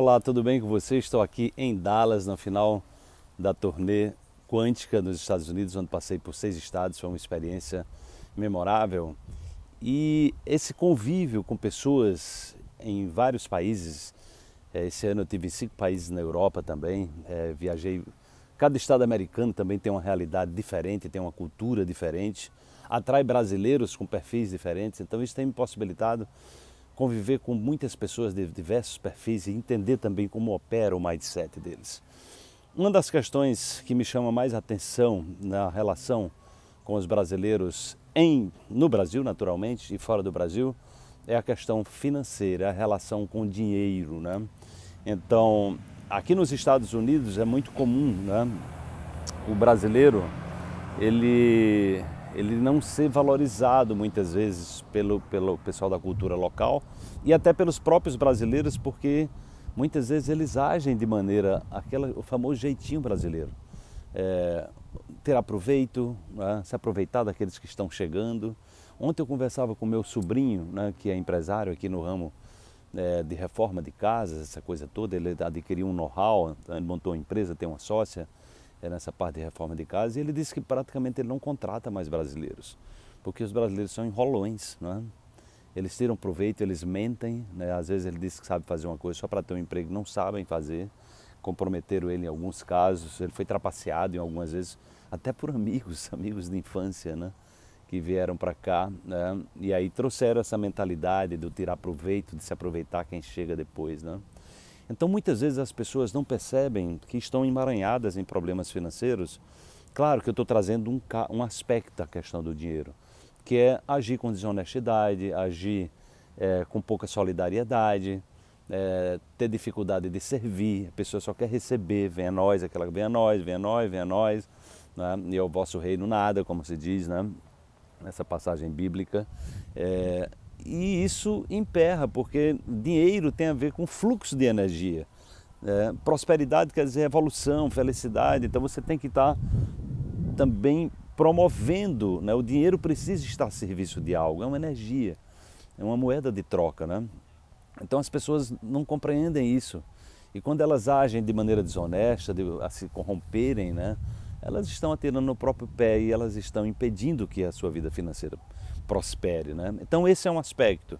Olá, tudo bem com vocês? Estou aqui em Dallas, na final da turnê Quântica nos Estados Unidos, onde passei por seis estados, foi uma experiência memorável. E esse convívio com pessoas em vários países, eh, esse ano eu tive cinco países na Europa também, eh, viajei. Cada estado americano também tem uma realidade diferente, tem uma cultura diferente, atrai brasileiros com perfis diferentes, então isso tem me possibilitado conviver com muitas pessoas de diversos perfis e entender também como opera o mindset deles. Uma das questões que me chama mais atenção na relação com os brasileiros em, no Brasil, naturalmente, e fora do Brasil, é a questão financeira, a relação com o dinheiro, né? Então, aqui nos Estados Unidos é muito comum, né? O brasileiro, ele ele não ser valorizado muitas vezes pelo, pelo pessoal da cultura local e até pelos próprios brasileiros, porque muitas vezes eles agem de maneira, aquela, o famoso jeitinho brasileiro. É, ter aproveito, né, se aproveitar daqueles que estão chegando. Ontem eu conversava com meu sobrinho, né, que é empresário aqui no ramo é, de reforma de casas, essa coisa toda, ele adquiriu um know-how, né, montou uma empresa, tem uma sócia, é nessa parte de reforma de casa, e ele disse que praticamente ele não contrata mais brasileiros, porque os brasileiros são enrolões, não é? Eles tiram proveito, eles mentem, né? às vezes ele diz que sabe fazer uma coisa só para ter um emprego, não sabem fazer, comprometeram ele em alguns casos, ele foi trapaceado em algumas vezes, até por amigos, amigos de infância, né? que vieram para cá né? e aí trouxeram essa mentalidade do tirar proveito, de se aproveitar quem chega depois. Né? Então, muitas vezes as pessoas não percebem que estão emaranhadas em problemas financeiros. Claro que eu estou trazendo um, um aspecto da questão do dinheiro, que é agir com desonestidade, agir é, com pouca solidariedade, é, ter dificuldade de servir, a pessoa só quer receber, vem a nós, aquela vem a nós, vem a nós, vem a nós, né? e é o vosso reino nada, como se diz, né? nessa passagem bíblica. É, e isso emperra, porque dinheiro tem a ver com fluxo de energia. É, prosperidade quer dizer evolução, felicidade, então você tem que estar tá também promovendo. Né? O dinheiro precisa estar a serviço de algo, é uma energia, é uma moeda de troca. Né? Então as pessoas não compreendem isso. E quando elas agem de maneira desonesta, de, a se corromperem, né? elas estão atirando no próprio pé e elas estão impedindo que a sua vida financeira prospere. Né? Então, esse é um aspecto.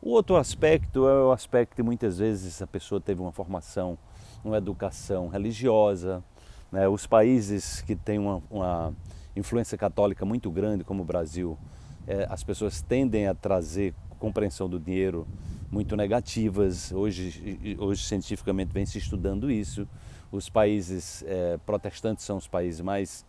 O outro aspecto é o aspecto que muitas vezes a pessoa teve uma formação, uma educação religiosa. Né? Os países que têm uma, uma, influência católica muito grande, como o Brasil, é, as pessoas tendem a trazer compreensão do dinheiro muito negativas. Hoje, hoje cientificamente, vem se estudando isso. Os países é, protestantes são os países mais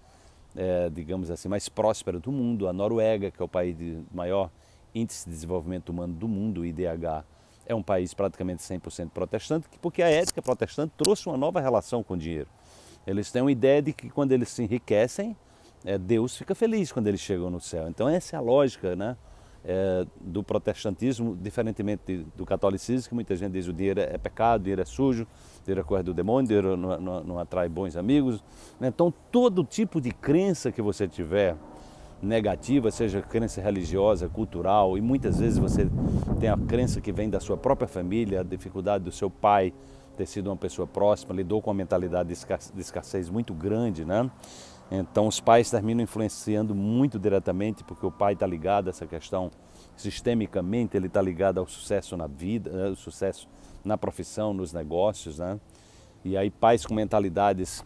é, digamos assim, mais próspera do mundo, a Noruega, que é o país de maior índice de desenvolvimento humano do mundo, o IDH, é um país praticamente 100% protestante, porque a ética protestante trouxe uma nova relação com o dinheiro. Eles têm uma ideia de que quando eles se enriquecem, é, Deus fica feliz quando eles chegam no céu. Então essa é a lógica, né? é, do protestantismo, diferentemente do catolicismo, que muita gente diz o dinheiro é pecado, o dinheiro é sujo, o dinheiro é coisa do demônio, o dinheiro não, não, não atrai bons amigos. Né? Então, todo tipo de crença que você tiver negativa, seja crença religiosa, cultural, e muitas vezes você tem a crença que vem da sua própria família, a dificuldade do seu pai ter sido uma pessoa próxima, lidou com a mentalidade de escassez muito grande, né? Então os pais terminam influenciando muito diretamente, porque o pai está ligado a essa questão sistemicamente, ele está ligado ao sucesso na vida, ao né, sucesso na profissão, nos negócios, né? E aí pais com mentalidades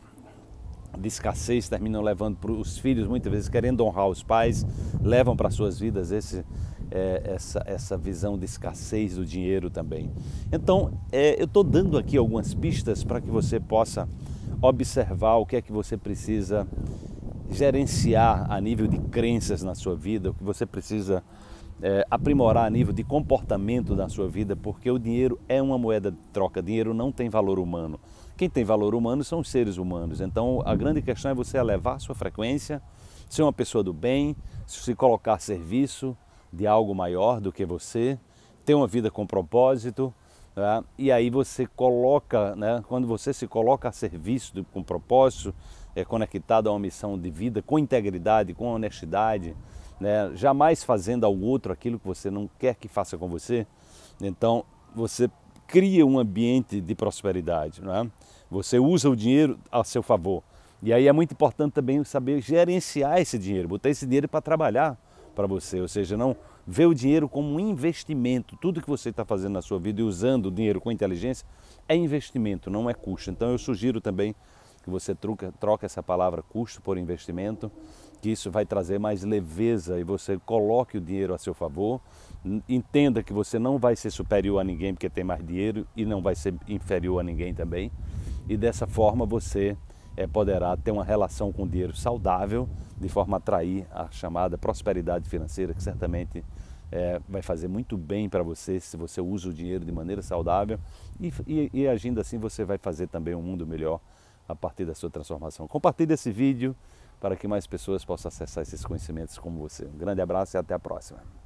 de escassez terminam levando para os filhos, muitas vezes querendo honrar os pais, levam para suas vidas esse, é, essa, essa visão de escassez do dinheiro também. Então, é, eu estou dando aqui algumas pistas para que você possa observar o que é que você precisa gerenciar a nível de crenças na sua vida, o que você precisa é, aprimorar a nível de comportamento na sua vida, porque o dinheiro é uma moeda de troca, dinheiro não tem valor humano. Quem tem valor humano são os seres humanos. Então a grande questão é você elevar a sua frequência, ser uma pessoa do bem, se colocar a serviço de algo maior do que você, ter uma vida com propósito Tá? E aí você coloca, né? quando você se coloca a serviço do, com propósito, é conectado a uma missão de vida com integridade, com honestidade, né? jamais fazendo ao outro aquilo que você não quer que faça com você, então você cria um ambiente de prosperidade. Né? Você usa o dinheiro a seu favor. E aí é muito importante também saber gerenciar esse dinheiro, botar esse dinheiro para trabalhar para você, ou seja, não Ver o dinheiro como um investimento. Tudo que você está fazendo na sua vida e usando o dinheiro com inteligência é investimento, não é custo. Então eu sugiro também que você troca, troca essa palavra custo por investimento, que isso vai trazer mais leveza e você coloque o dinheiro a seu favor. Entenda que você não vai ser superior a ninguém porque tem mais dinheiro e não vai ser inferior a ninguém também. E dessa forma você é, poderá ter uma relação com o dinheiro saudável, de forma a atrair a chamada prosperidade financeira, que certamente é, vai fazer muito bem para você se você usa o dinheiro de maneira saudável e, e, e, agindo assim você vai fazer também um mundo melhor a partir da sua transformação. Compartilhe esse vídeo para que mais pessoas possam acessar esses conhecimentos como você. Um grande abraço e até a próxima.